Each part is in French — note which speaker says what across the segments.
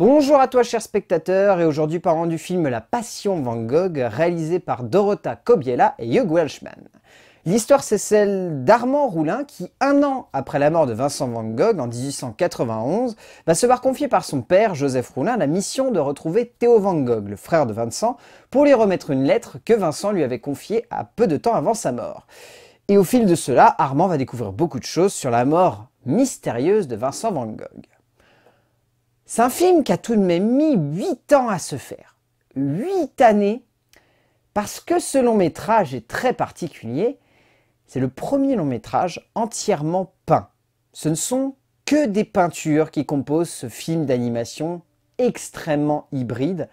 Speaker 1: Bonjour à toi chers spectateurs et aujourd'hui parlons du film La Passion Van Gogh réalisé par Dorota Kobiela et Hugh Welshman. L'histoire c'est celle d'Armand Roulin qui, un an après la mort de Vincent Van Gogh en 1891, va se voir confier par son père Joseph Roulin la mission de retrouver Théo Van Gogh, le frère de Vincent, pour lui remettre une lettre que Vincent lui avait confiée à peu de temps avant sa mort. Et au fil de cela, Armand va découvrir beaucoup de choses sur la mort mystérieuse de Vincent Van Gogh. C'est un film qui a tout de même mis 8 ans à se faire. 8 années, parce que ce long métrage est très particulier. C'est le premier long métrage entièrement peint. Ce ne sont que des peintures qui composent ce film d'animation extrêmement hybride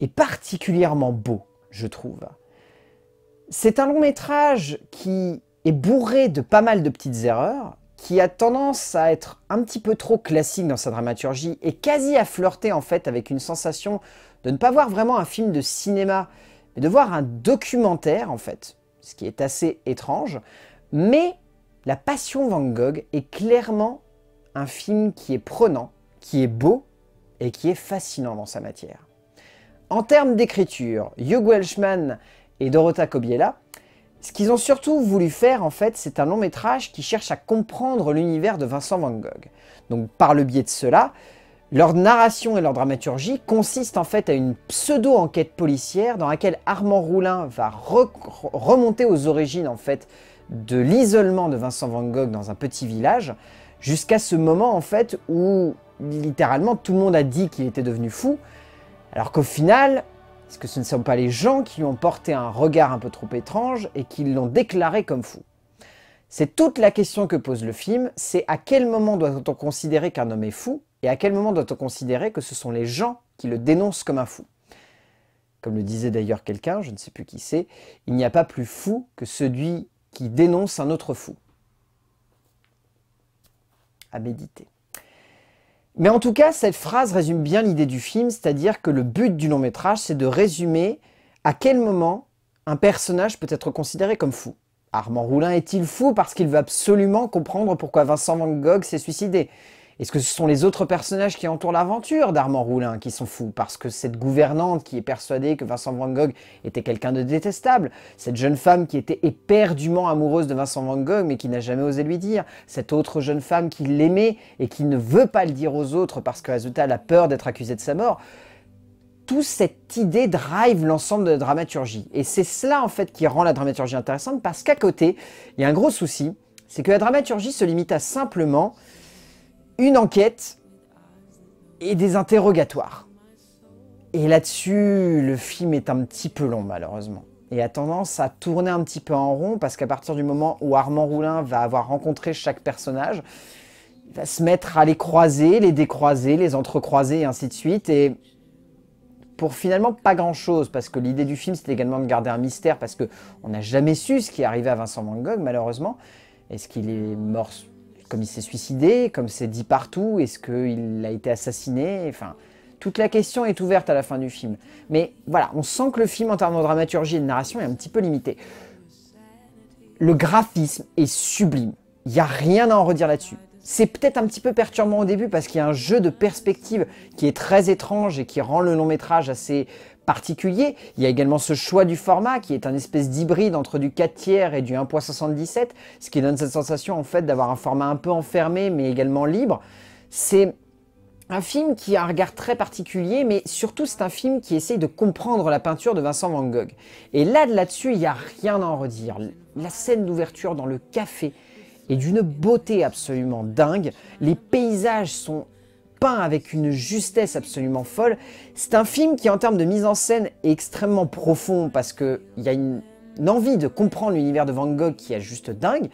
Speaker 1: et particulièrement beau, je trouve. C'est un long métrage qui est bourré de pas mal de petites erreurs, qui a tendance à être un petit peu trop classique dans sa dramaturgie et quasi à flirter en fait avec une sensation de ne pas voir vraiment un film de cinéma, mais de voir un documentaire en fait, ce qui est assez étrange. Mais La Passion Van Gogh est clairement un film qui est prenant, qui est beau et qui est fascinant dans sa matière. En termes d'écriture, Hugh Welshman et Dorota Kobiela ce qu'ils ont surtout voulu faire, en fait, c'est un long métrage qui cherche à comprendre l'univers de Vincent Van Gogh. Donc, par le biais de cela, leur narration et leur dramaturgie consistent en fait à une pseudo-enquête policière dans laquelle Armand Roulin va remonter aux origines en fait de l'isolement de Vincent Van Gogh dans un petit village, jusqu'à ce moment en fait où littéralement tout le monde a dit qu'il était devenu fou, alors qu'au final, est-ce que ce ne sont pas les gens qui lui ont porté un regard un peu trop étrange et qui l'ont déclaré comme fou. C'est toute la question que pose le film, c'est à quel moment doit-on considérer qu'un homme est fou et à quel moment doit-on considérer que ce sont les gens qui le dénoncent comme un fou Comme le disait d'ailleurs quelqu'un, je ne sais plus qui c'est, il n'y a pas plus fou que celui qui dénonce un autre fou. À méditer. Mais en tout cas, cette phrase résume bien l'idée du film, c'est-à-dire que le but du long métrage, c'est de résumer à quel moment un personnage peut être considéré comme fou. Armand Roulin est-il fou parce qu'il veut absolument comprendre pourquoi Vincent Van Gogh s'est suicidé est-ce que ce sont les autres personnages qui entourent l'aventure d'Armand Roulin qui sont fous Parce que cette gouvernante qui est persuadée que Vincent Van Gogh était quelqu'un de détestable, cette jeune femme qui était éperdument amoureuse de Vincent Van Gogh mais qui n'a jamais osé lui dire, cette autre jeune femme qui l'aimait et qui ne veut pas le dire aux autres parce que résultat a peur d'être accusée de sa mort, toute cette idée drive l'ensemble de la dramaturgie. Et c'est cela en fait qui rend la dramaturgie intéressante parce qu'à côté, il y a un gros souci, c'est que la dramaturgie se limite à simplement une enquête et des interrogatoires. Et là-dessus, le film est un petit peu long malheureusement. Et a tendance à tourner un petit peu en rond parce qu'à partir du moment où Armand Roulin va avoir rencontré chaque personnage, il va se mettre à les croiser, les décroiser, les entrecroiser et ainsi de suite. Et pour finalement pas grand chose, parce que l'idée du film c'était également de garder un mystère, parce que on n'a jamais su ce qui est arrivé à Vincent Van Gogh malheureusement. Est-ce qu'il est mort comme il s'est suicidé, comme c'est dit partout, est-ce qu'il a été assassiné Enfin, toute la question est ouverte à la fin du film. Mais voilà, on sent que le film en termes de dramaturgie et de narration est un petit peu limité. Le graphisme est sublime. Il n'y a rien à en redire là-dessus. C'est peut-être un petit peu perturbant au début parce qu'il y a un jeu de perspective qui est très étrange et qui rend le long métrage assez particulier. Il y a également ce choix du format qui est un espèce d'hybride entre du 4 tiers et du 1.77, ce qui donne cette sensation en fait d'avoir un format un peu enfermé mais également libre. C'est un film qui a un regard très particulier, mais surtout c'est un film qui essaye de comprendre la peinture de Vincent Van Gogh. Et là, de là-dessus, il n'y a rien à en redire. La scène d'ouverture dans le café est d'une beauté absolument dingue. Les paysages sont peint avec une justesse absolument folle. C'est un film qui, en termes de mise en scène, est extrêmement profond parce qu'il y a une, envie de comprendre l'univers de Van Gogh qui est juste dingue.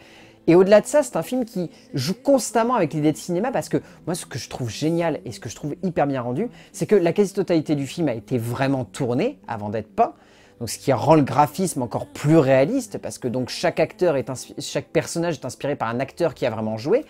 Speaker 1: Et au-delà de ça, c'est un film qui joue constamment avec l'idée de cinéma parce que moi, ce que je trouve génial et ce que je trouve hyper bien rendu, c'est que la quasi-totalité du film a été vraiment tournée avant d'être peint. Donc, ce qui rend le graphisme encore plus réaliste parce que donc chaque acteur est chaque personnage est inspiré par un acteur qui a vraiment joué.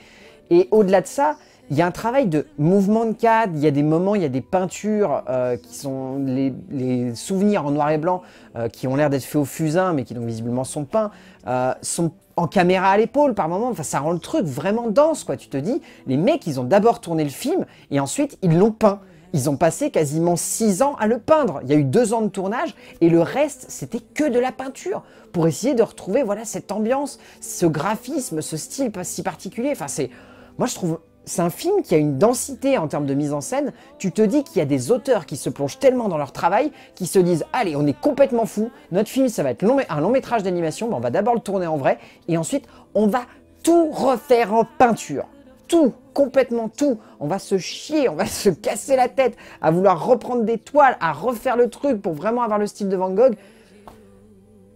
Speaker 1: Et au-delà de ça, il y a un travail de mouvement de cadre, il y a des moments, il y a des peintures euh, qui sont les, souvenirs en noir et blanc euh, qui ont l'air d'être faits au fusain mais qui donc visiblement sont peints, euh, sont en caméra à l'épaule par moment, enfin ça rend le truc vraiment dense quoi, tu te dis, les mecs ils ont d'abord tourné le film et ensuite ils l'ont peint. Ils ont passé quasiment 6 ans à le peindre. Il y a eu 2 ans de tournage et le reste, c'était que de la peinture pour essayer de retrouver voilà cette ambiance, ce graphisme, ce style si particulier. Enfin, c'est moi je trouve c'est un film qui a une densité en termes de mise en scène. Tu te dis qu'il y a des auteurs qui se plongent tellement dans leur travail, qui se disent Allez, on est complètement fou. Notre film, ça va être un long métrage d'animation, on va d'abord le tourner en vrai, et ensuite, on va tout refaire en peinture. Tout, complètement tout. On va se chier, on va se casser la tête à vouloir reprendre des toiles, à refaire le truc pour vraiment avoir le style de Van Gogh.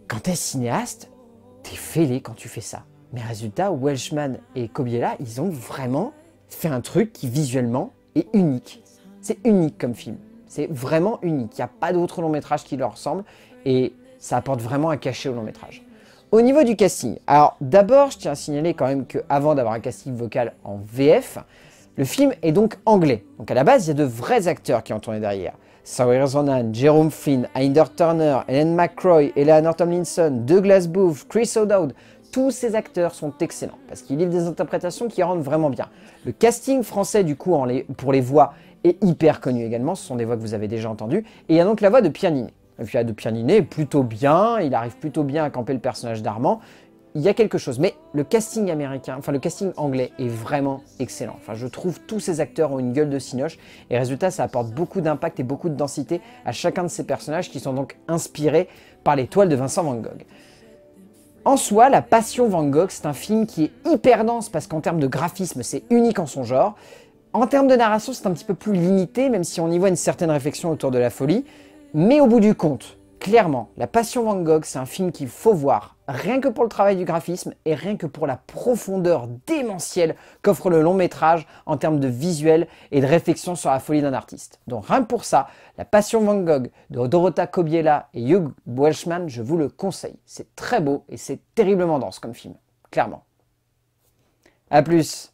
Speaker 1: Quand t'es cinéaste, t'es fêlé quand tu fais ça. Mais résultat, Welshman et Kobiela, ils ont vraiment fait un truc qui visuellement est unique. C'est unique comme film. C'est vraiment unique. Il n'y a pas d'autre long métrage qui leur ressemble et ça apporte vraiment un cachet au long métrage. Au niveau du casting, alors d'abord je tiens à signaler quand même qu'avant d'avoir un casting vocal en VF, le film est donc anglais. Donc à la base, il y a de vrais acteurs qui ont tourné derrière. Sawyer Zonan, Jerome Flynn, Ainder Turner, Ellen McCroy, Eleanor Tomlinson, Douglas Booth, Chris O'Dowd, tous ces acteurs sont excellents parce qu'ils livrent des interprétations qui rendent vraiment bien. Le casting français du coup pour les voix est hyper connu également, ce sont des voix que vous avez déjà entendues. Et il y a donc la voix de Pierre Ninet. La de Pierre est plutôt bien, il arrive plutôt bien à camper le personnage d'Armand. Il y a quelque chose, mais le casting américain, enfin le casting anglais est vraiment excellent. Enfin, je trouve tous ces acteurs ont une gueule de cinoche et résultat, ça apporte beaucoup d'impact et beaucoup de densité à chacun de ces personnages qui sont donc inspirés par les toiles de Vincent Van Gogh. En soi, La Passion Van Gogh, c'est un film qui est hyper dense parce qu'en termes de graphisme, c'est unique en son genre. En termes de narration, c'est un petit peu plus limité, même si on y voit une certaine réflexion autour de la folie. Mais au bout du compte, clairement, La Passion Van Gogh, c'est un film qu'il faut voir rien que pour le travail du graphisme et rien que pour la profondeur démentielle qu'offre le long métrage en termes de visuel et de réflexion sur la folie d'un artiste. Donc rien que pour ça, La Passion Van Gogh de Dorota Kobiela et Hugh Welshman, je vous le conseille. C'est très beau et c'est terriblement dense comme film, clairement. A plus